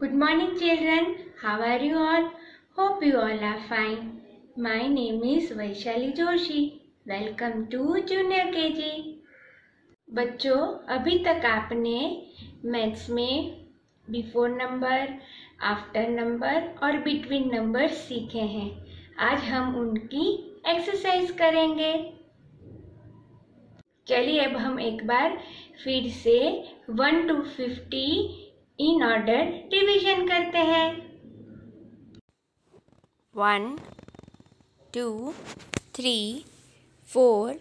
Good morning children. How are you all? Hope you all are fine. My name is Vaishali Joshi. Welcome to junior KG. बच्चों अभी तक आपने maths में before number after number और between number सीखे हैं आज हम उनकी एक्सरसाइज करेंगे चलिए अब हम एक बार फिर से one to fifty in order division करते हैं one two three four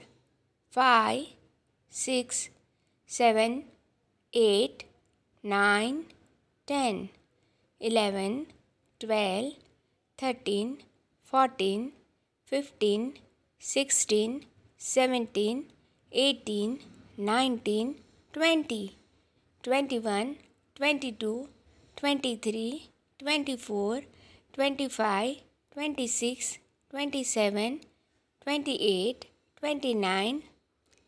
five six seven eight nine ten eleven twelve thirteen fourteen fifteen sixteen seventeen eighteen nineteen twenty twenty one 22, 23, 24, 25, 26, 27, 28, 29,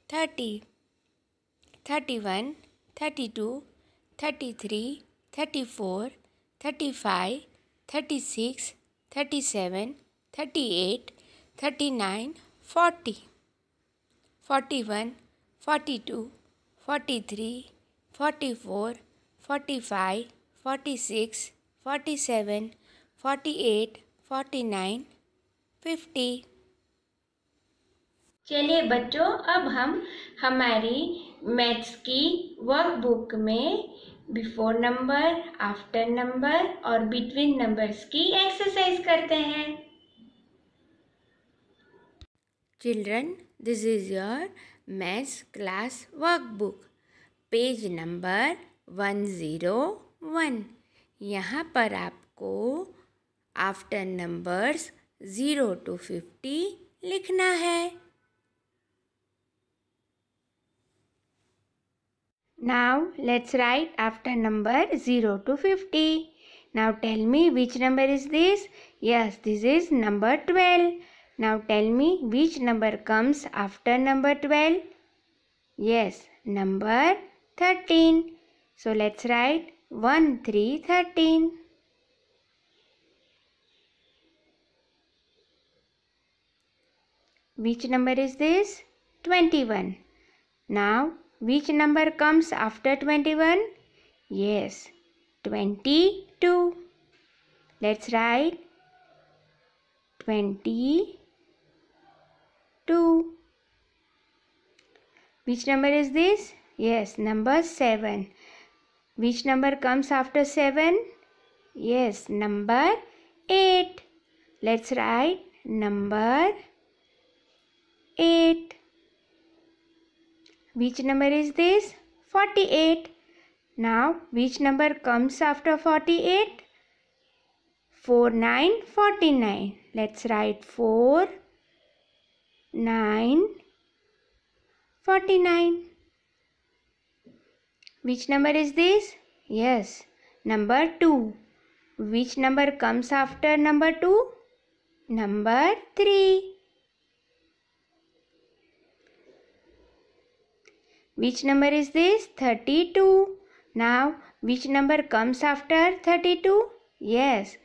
30, 31, 32, 33, 34, 35, 36, 37, 38, 39, 40, 41, 42, 43, 44, forty five forty six forty seven forty eight forty nine fifty चलिए बच्चों अब हम हमारी maths की workbook में before number after number और between numbers की exercise करते हैं children this is your maths class workbook page number one zero one यहाँ पर आपको after numbers zero to fifty लिखना है now let's write after number zero to fifty now tell me which number is this yes this is number twelve now tell me which number comes after number twelve yes number thirteen So let's write 1, 3, 13. Which number is this? 21. Now, which number comes after 21? Yes, 22. Let's write 22. Which number is this? Yes, number 7. Which number comes after 7? Yes, number 8. Let's write number 8. Which number is this? 48. Now, which number comes after 48? 4, 9, 49. Let's write 4, 9, 49. Which number is this? Yes, number 2. Which number comes after number 2? Number 3. Which number is this? 32. Now, which number comes after 32? Yes,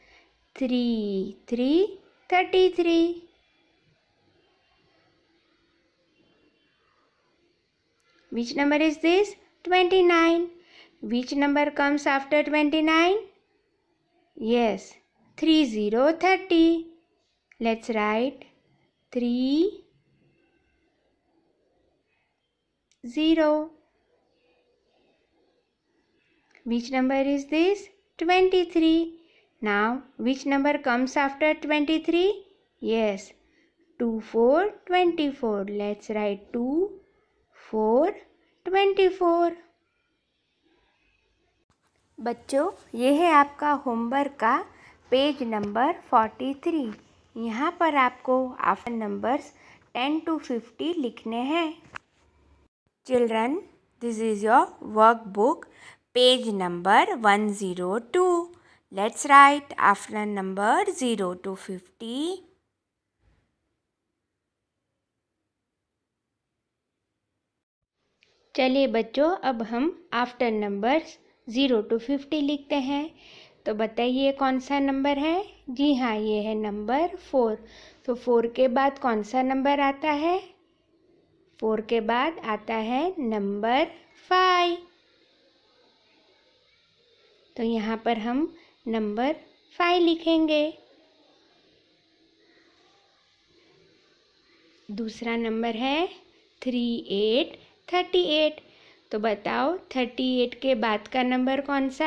3, 3, 33. Which number is this? 29. Which number comes after 29? Yes, 3030. Let's write 3 0. Which number is this? 23. Now, which number comes after 23? Yes, 2 4 24. Let's write 2 4 twenty four बच्चों ये है आपका homework का page number forty three यहाँ पर आपको after numbers ten to fifty लिखने हैं children this is your work book page number one zero two let's write after number zero to fifty चलिए बच्चों अब हम after numbers zero to fifty लिखते हैं तो बताइए कौन सा नंबर है जी हाँ ये है नंबर फोर तो फोर के बाद कौन सा नंबर आता है फोर के बाद आता है नंबर फाइव तो यहाँ पर हम नंबर फाइव लिखेंगे दूसरा नंबर है थ्री एट थर्टी एट तो बताओ थर्टी एट के बाद का नंबर कौन सा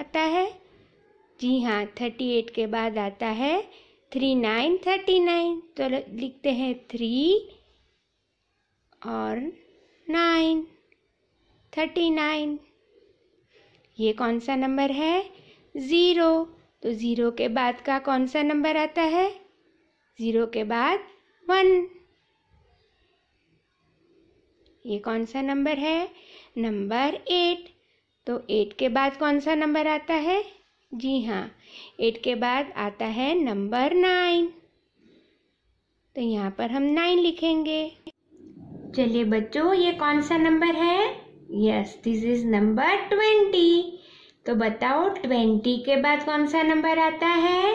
आता है जी हाँ थर्टी एट के बाद आता है थ्री नाइन थर्टी नाइन तो लिखते हैं थ्री और नाइन थर्टी नाइन ये कौन सा नंबर है ज़ीरो तो ज़ीरो के बाद का कौन सा नंबर आता है ज़ीरो के बाद वन ये कौन सा नंबर है नंबर एट तो एट के बाद कौन सा नंबर आता है जी हाँ एट के बाद आता है नंबर नाइन तो यहाँ पर हम नाइन लिखेंगे चलिए बच्चों ये कौन सा नंबर है yes this is number twenty तो बताओ ट्वेंटी के बाद कौन सा नंबर आता है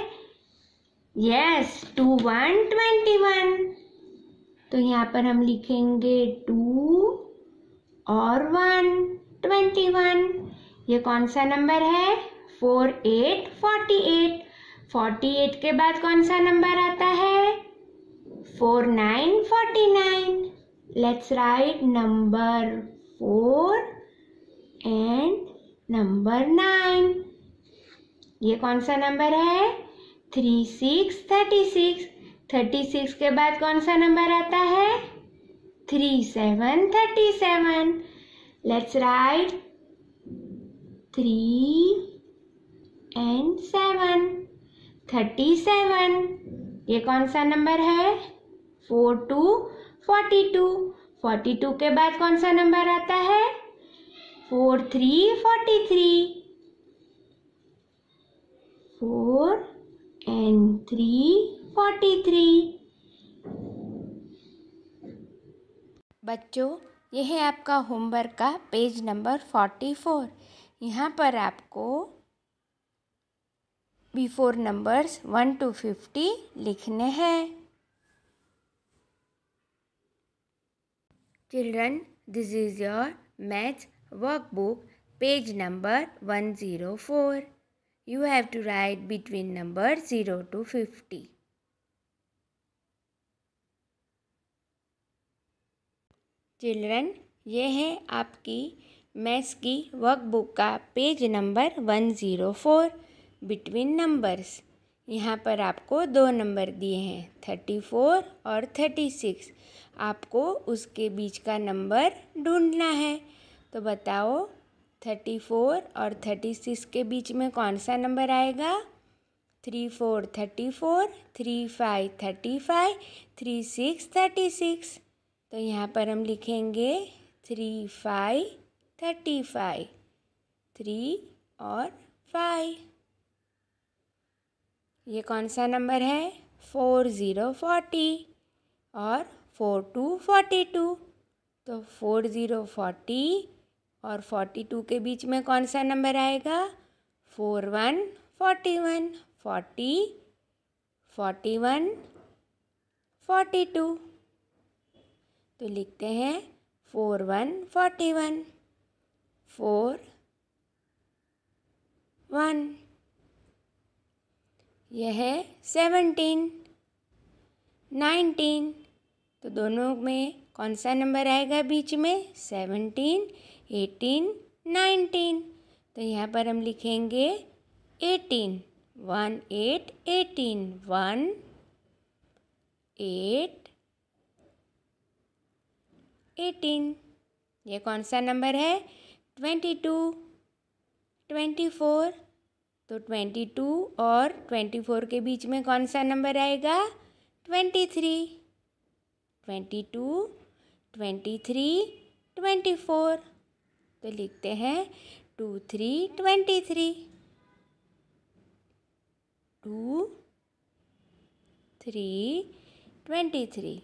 yes two one twenty one तो यहाँ पर हम लिखेंगे टू और वन ट्वेंटी वन ये कौन सा नंबर है four eight forty eight forty eight के बाद कौन सा नंबर आता है four nine forty nine let's write number four and number nine ये कौन सा नंबर है three six thirty six thirty six के बाद कौन सा नंबर आता है three seven thirty seven let's write three and seven thirty seven ये कौन सा नंबर है four two forty two forty two के बाद कौन सा नंबर आता है फोर थ्री फोर्टी थ्री 43 बच्चों यह है आपका होमवर्क का पेज नंबर 44 यहाँ पर आपको before numbers one to fifty लिखने हैं children this is your page workbook one zero 104 you have to write between number 0 to 50 children ये है आपकी मैथ्स की वर्कबुक का page number one zero four between numbers यहाँ पर आपको दो नंबर दिए हैं थर्टी फोर और थर्टी सिक्स आपको उसके बीच का नंबर ढूंढना है तो बताओ थर्टी फोर और थर्टी सिक्स के बीच में कौन सा नंबर आएगा three four thirty four three five thirty five three six thirty six तो यहाँ पर हम लिखेंगे three five thirty five three और फाइव ये कौन सा नंबर है फोर ज़ीरो फोर्टी और फोर टू फोर्टी टू तो फोर ज़ीरो फोर्टी और फोर्टी टू के बीच में कौन सा नंबर आएगा four one forty one forty forty one forty two तो लिखते हैं four one forty one four one यह है सेवनटीन नाइनटीन तो दोनों में कौन सा नंबर आएगा बीच में सेवनटीन एटीन नाइनटीन तो यहाँ पर हम लिखेंगे eighteen one eight eighteen one eight eighteen ये कौन सा नंबर है ट्वेंटी टू ट्वेंटी फोर तो ट्वेंटी टू और ट्वेंटी फोर के बीच में कौन सा नंबर आएगा twenty three twenty two twenty three twenty four तो लिखते हैं two three twenty three two three twenty three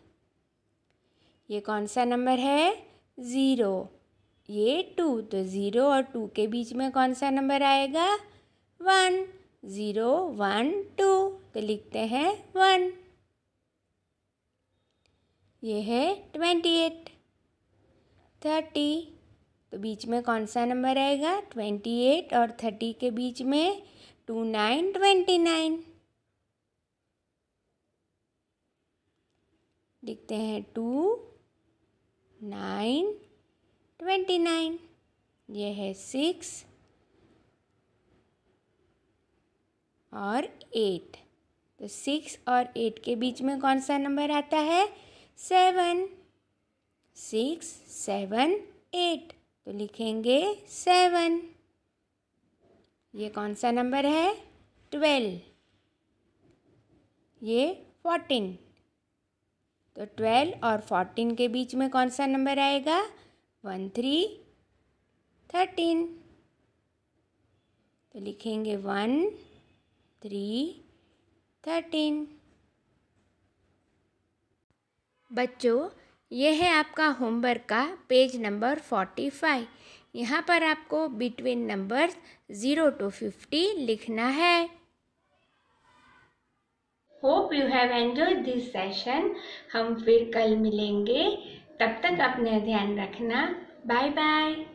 ये कौन सा नंबर है ज़ीरो ये टू तो ज़ीरो और टू के बीच में कौन सा नंबर आएगा वन ज़ीरो वन टू तो लिखते हैं वन ये है ट्वेंटी एट थर्टी तो बीच में कौन सा नंबर आएगा ट्वेंटी एट और थर्टी के बीच में टू नाइन ट्वेंटी नाइन लिखते हैं टू नाइन ट्वेंटी नाइन ये है सिक्स और एट तो सिक्स और एट के बीच में कौन सा नंबर आता है सेवन सिक्स सेवन एट तो लिखेंगे सेवन ये कौन सा नंबर है ट्वेल्व ये फोर्टीन तो ट्वेल्व और फोर्टीन के बीच में कौन सा नंबर आएगा वन थ्री थर्टीन तो लिखेंगे वन थ्री थर्टीन बच्चों यह है आपका होमवर्क का पेज नंबर फोर्टी फाइव यहाँ पर आपको between number zero to fifty लिखना है hope you have enjoy this session हम फिर कल मिलेंगे तब तक अपना ध्यान रखना बाय बाय